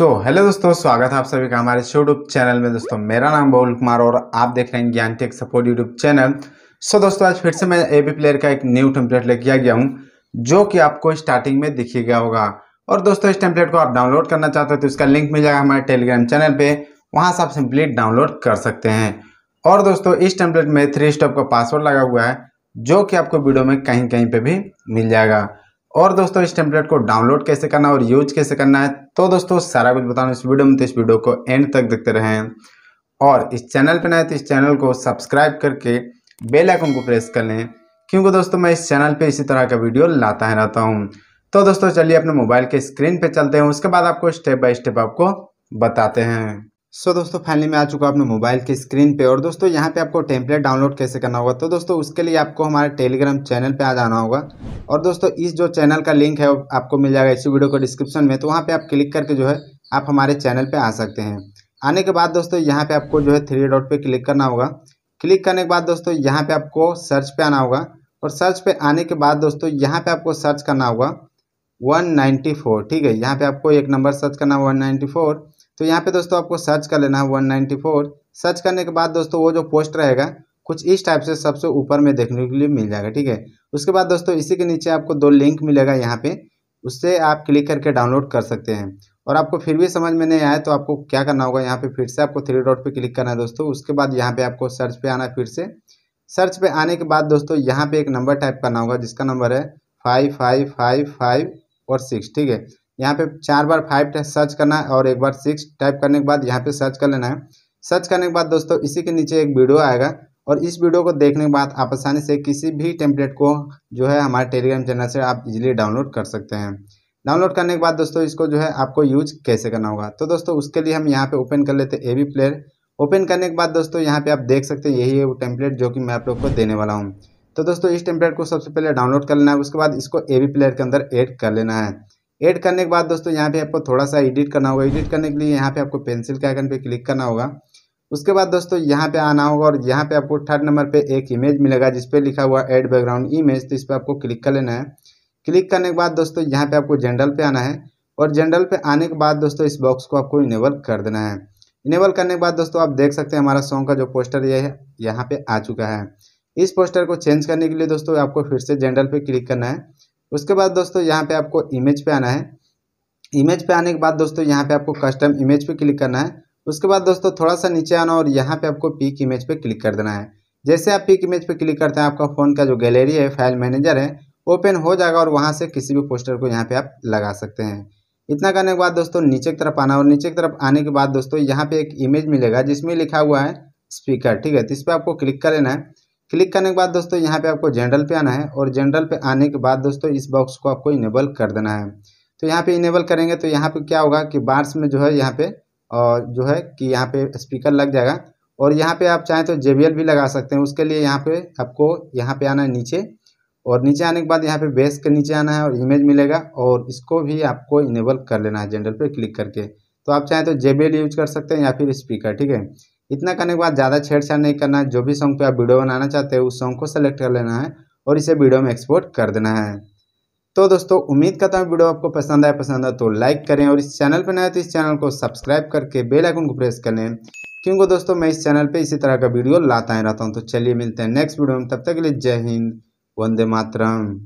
सो so, hello दोस्तों स्वागत है आप सभी का हमारे यूट्यूब चैनल में दोस्तों मेरा नाम बहुल कुमार और आप देख रहे हैं Gyan tech support YouTube channel so so, दोस्तों आज फिर से मैं ए प्लेयर का एक न्यू टेम्पलेट लेके आ गया हूँ जो कि आपको स्टार्टिंग में दिखे गया होगा और दोस्तों इस टेम्पलेट को आप डाउनलोड करना चाहते हो तो इसका लिंक मिल जाएगा हमारे टेलीग्राम चैनल पर वहाँ से आप सिंपली डाउनलोड कर सकते हैं और दोस्तों इस टेम्पलेट में थ्री स्टॉप का पासवर्ड लगा हुआ है जो कि आपको वीडियो में कहीं कहीं पर भी मिल जाएगा और दोस्तों इस टेम्पलेट को डाउनलोड कैसे करना है और यूज कैसे करना है तो दोस्तों सारा कुछ बताना इस वीडियो में तो इस वीडियो को एंड तक देखते रहें और इस चैनल पर नए तो इस चैनल को सब्सक्राइब करके बेल आइकन को प्रेस कर लें क्योंकि दोस्तों मैं इस चैनल पे इसी तरह का वीडियो लाता है रहता हूँ तो दोस्तों चलिए अपने मोबाइल के स्क्रीन पे चलते हैं उसके बाद आपको स्टेप बाय स्टेप आपको बताते हैं सो so, दोस्तों फाइनली में आ चुका अपने मोबाइल के स्क्रीन पे और दोस्तों यहाँ पे आपको टेम्पलेट डाउनलोड कैसे करना होगा तो दोस्तों उसके लिए आपको हमारे टेलीग्राम चैनल पे आ जाना होगा और दोस्तों इस जो चैनल का लिंक है आपको मिल जाएगा इसी वीडियो को डिस्क्रिप्शन में तो वहाँ पे आप क्लिक करके जो है आप हमारे चैनल पर आ सकते हैं आने के बाद दोस्तों यहाँ पर आपको जो है थ्री डॉट पर क्लिक करना होगा क्लिक करने के बाद दोस्तों यहाँ पर आपको सर्च पर आना होगा और सर्च पर आने के बाद दोस्तों यहाँ पर आपको सर्च करना होगा वन ठीक है यहाँ पर आपको एक नंबर सर्च करना होगा वन तो यहाँ पे दोस्तों आपको सर्च कर लेना है वन सर्च करने के बाद दोस्तों वो जो पोस्ट रहेगा कुछ इस टाइप से सबसे ऊपर में देखने के लिए मिल जाएगा ठीक है उसके बाद दोस्तों इसी के नीचे आपको दो लिंक मिलेगा यहाँ पे उससे आप क्लिक करके डाउनलोड कर सकते हैं और आपको फिर भी समझ में नहीं आया तो आपको क्या करना होगा यहाँ पे फिर से आपको थ्री डॉट पे क्लिक करना है दोस्तों उसके बाद यहाँ पे आपको सर्च पे आना फिर से सर्च पे आने के बाद दोस्तों यहाँ पे एक नंबर टाइप करना होगा जिसका नंबर है फाइव फाइव फाइव फाइव और सिक्स ठीक है यहाँ पे चार बार फाइव सर्च करना है और एक बार सिक्स टाइप करने के बाद यहाँ पे सर्च कर लेना है सर्च करने के बाद दोस्तों इसी के नीचे एक वीडियो आएगा और इस वीडियो को देखने के बाद आप आसानी से किसी भी टेम्पलेट को जो है हमारे टेलीग्राम चैनल से आप इजिली डाउनलोड कर सकते हैं डाउनलोड करने के बाद दोस्तों इसको जो है आपको यूज कैसे करना होगा तो दोस्तों उसके लिए हम यहाँ पे ओपन कर लेते हैं बी प्लेयर ओपन करने के बाद दोस्तों यहाँ पे आप देख सकते हैं यही है वो टेम्पलेट जो कि मैं आप लोग को देने वाला हूँ तो दोस्तों इस टेम्पलेट को सबसे पहले डाउनलोड कर लेना है उसके बाद इसको ए प्लेयर के अंदर एड कर लेना है ऐड करने के बाद दोस्तों यहाँ पे आपको थोड़ा सा एडिट करना होगा एडिट करने के लिए यहाँ पे आपको पेंसिल के आइकन पे क्लिक करना होगा उसके बाद दोस्तों यहाँ पे आना होगा और यहाँ पे आपको थर्ड नंबर पे एक इमेज मिलेगा जिसपे लिखा हुआ एड बैकग्राउंड इमेज तो इस पर आपको क्लिक कर लेना है क्लिक करने के बाद दोस्तों यहाँ पे आपको जनरल पे आना है और जनरल पे आने के बाद दोस्तों इस बॉक्स को आपको इनेबल कर देना है इनेबल करने के बाद दोस्तों आप देख सकते हैं हमारा सॉन्ग का जो पोस्टर ये है यहाँ पे आ चुका है इस पोस्टर को चेंज करने के लिए दोस्तों आपको फिर से जनरल पे क्लिक करना है उसके बाद दोस्तों यहाँ पे आपको इमेज पे आना है इमेज पे आने के बाद दोस्तों यहाँ पे आपको कस्टम इमेज पे क्लिक करना है उसके बाद दोस्तों थोड़ा सा नीचे आना और यहाँ पे आपको पिक इमेज पे क्लिक कर देना है जैसे आप पिक इमेज पे क्लिक करते हैं आपका फ़ोन का जो गैलरी है फाइल मैनेजर है ओपन हो जाएगा और वहाँ से किसी भी पोस्टर को यहाँ पे आप लगा सकते हैं इतना करने के बाद दोस्तों नीचे की तरफ आना और नीचे की तरफ आने के बाद दोस्तों यहाँ पे एक इमेज मिलेगा जिसमें लिखा हुआ है स्पीकर ठीक है तो इस पर आपको क्लिक कर लेना है क्लिक करने के बाद दोस्तों यहाँ पे आपको जनरल पे आना है और जनरल पे आने के बाद दोस्तों इस बॉक्स को आपको इनेबल कर देना है तो यहाँ पे इनेबल करेंगे तो यहाँ पे क्या होगा कि बार्स में जो है यहाँ पे और जो है कि यहाँ पे स्पीकर लग जाएगा और यहाँ पे आप चाहें तो जे भी लगा सकते हैं उसके लिए यहाँ पे आपको यहाँ पे आना है नीचे और नीचे आने के बाद यहाँ पे बेस के नीचे आना है और इमेज मिलेगा और इसको भी आपको इनेबल कर लेना है जनरल पे क्लिक करके तो आप चाहें तो जे यूज कर सकते हैं या फिर स्पीकर ठीक है इतना करने के बाद ज़्यादा छेड़छाड़ नहीं करना है जो भी सॉन्ग पे आप वीडियो बनाना चाहते हैं उस सॉन्ग को सेलेक्ट कर लेना है और इसे वीडियो में एक्सपोर्ट कर देना है तो दोस्तों उम्मीद करता हूँ वीडियो आपको पसंद आए पसंद आए तो लाइक करें और इस चैनल पर नए तो इस चैनल को सब्सक्राइब करके बेल आइकन को प्रेस कर लें क्योंकि दोस्तों मैं इस चैनल पर इसी तरह का वीडियो लाता ही रहता हूँ तो चलिए मिलते हैं नेक्स्ट वीडियो में तब तक के लिए जय हिंद वंदे मातरम